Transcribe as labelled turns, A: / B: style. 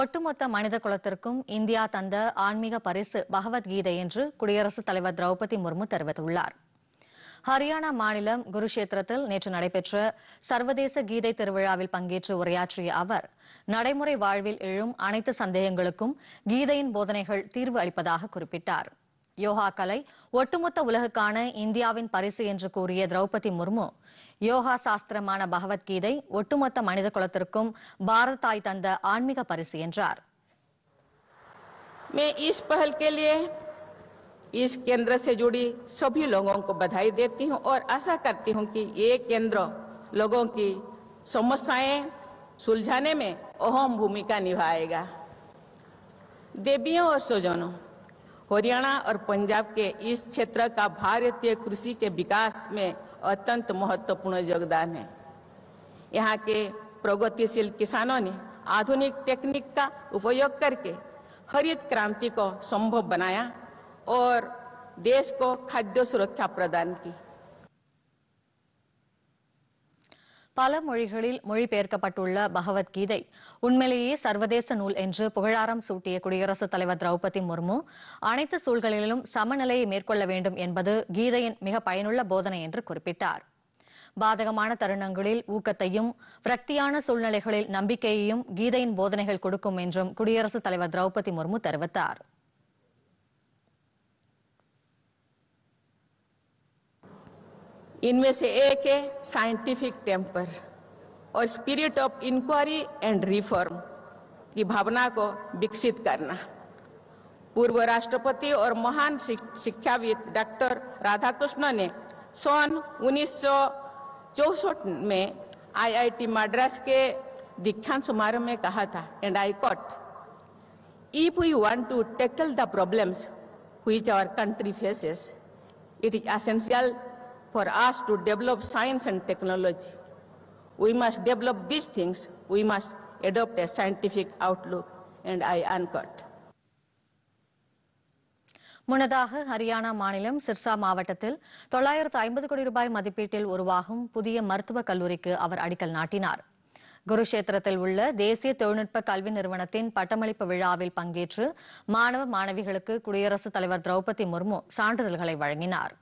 A: ஒட்டுமொத்த மனித குலத்திற்கும் இந்தியா தந்த ஆன்மீக பரிசு பகவத்கீதை என்று குடியரசுத் தலைவர் திரௌபதி முர்மு தெரிவித்துள்ளார் ஹரியானா மாநிலம் குருஷேத்திரத்தில் நேற்று நடைபெற்ற சர்வதேச கீதை திருவிழாவில் பங்கேற்று உரையாற்றிய அவர் நடைமுறை வாழ்வில் எழும் அனைத்து சந்தேகங்களுக்கும் கீதையின் போதனைகள் தீர்வு அளிப்பதாக குறிப்பிட்டாா் யோகா கலை ஒட்டுமொத்த உலகுக்கான இந்தியாவின் பரிசு என்று கூறிய திரௌபதி முர்மு யோகா சாஸ்திரமான பகவத்கீதை ஒட்டுமொத்த மனித குலத்திற்கும் பாரத் தாய் தந்த ஆன்மீக பரிசு என்றார்
B: मैं इस पहल के लिए इस केंद्र से जुड़ी सभी लोगों को बधाई देती हूं और आशा करती हूं कि ये केंद्र लोगों की समस्याएं सुलझाने में अहम भूमिका निभाएगा देवियों और स्वजनों हरियाणा और पंजाब के इस क्षेत्र का भारतीय कृषि के विकास में अत्यंत महत्वपूर्ण योगदान है यहाँ के प्रगतिशील किसानों ने आधुनिक टेक्निक का उपयोग करके हरित क्रांति को संभव बनाया और देश को खाद्य सुरक्षा प्रदान की
A: பல மொழிகளில் மொழிபெயர்க்கப்பட்டுள்ள பகவத்கீதை உண்மையிலேயே சர்வதேச நூல் என்று புகழாரம் சூட்டிய குடியரசுத் தலைவர் திரௌபதி முர்மு அனைத்து சூழ்களிலும் சமநிலையை மேற்கொள்ள வேண்டும் என்பது கீதையின் மிக பயனுள்ள போதனை என்று குறிப்பிட்டார் பாதகமான தருணங்களில் ஊக்கத்தையும் விரக்தியான சூழ்நிலைகளில் நம்பிக்கையையும் கீதையின் போதனைகள் கொடுக்கும் என்றும் குடியரசுத் தலைவர் திரௌபதி முர்மு தெரிவித்தார் इनमें
B: से एक है साइंटिफिक टेम्पर और spirit of inquiry and reform की भावना को विकसित करना पूर्व राष्ट्रपति और महान शिक्षाविद डॉक्टर राधाकृष्णन ने सन उन्नीस में आईआईटी मद्रास के दीक्षांत समारोह में कहा था and I quote if you want to tackle the problems which our country faces it is essential for us to develop science and technology. We must develop these things. We must adopt a scientific
A: outlook. And I uncut. முன்னதாக ஹரியானா மாநிலம் சிர்சா மாவட்டத்தில் தொள்ளாயிரத்து ஐம்பது கோடி ரூபாய் மதிப்பீட்டில் உருவாகும் புதிய மருத்துவக் கல்லூரிக்கு அவர் அடிக்கல் நாட்டினார் குருஷேத்திரத்தில் உள்ள தேசிய தொழில்நுட்ப கல்வி நிறுவனத்தின் பட்டமளிப்பு விழாவில் பங்கேற்று மாணவ மாணவிகளுக்கு குடியரசுத் தலைவர் திரௌபதி முர்மு சான்றிதழ்களை வழங்கினார்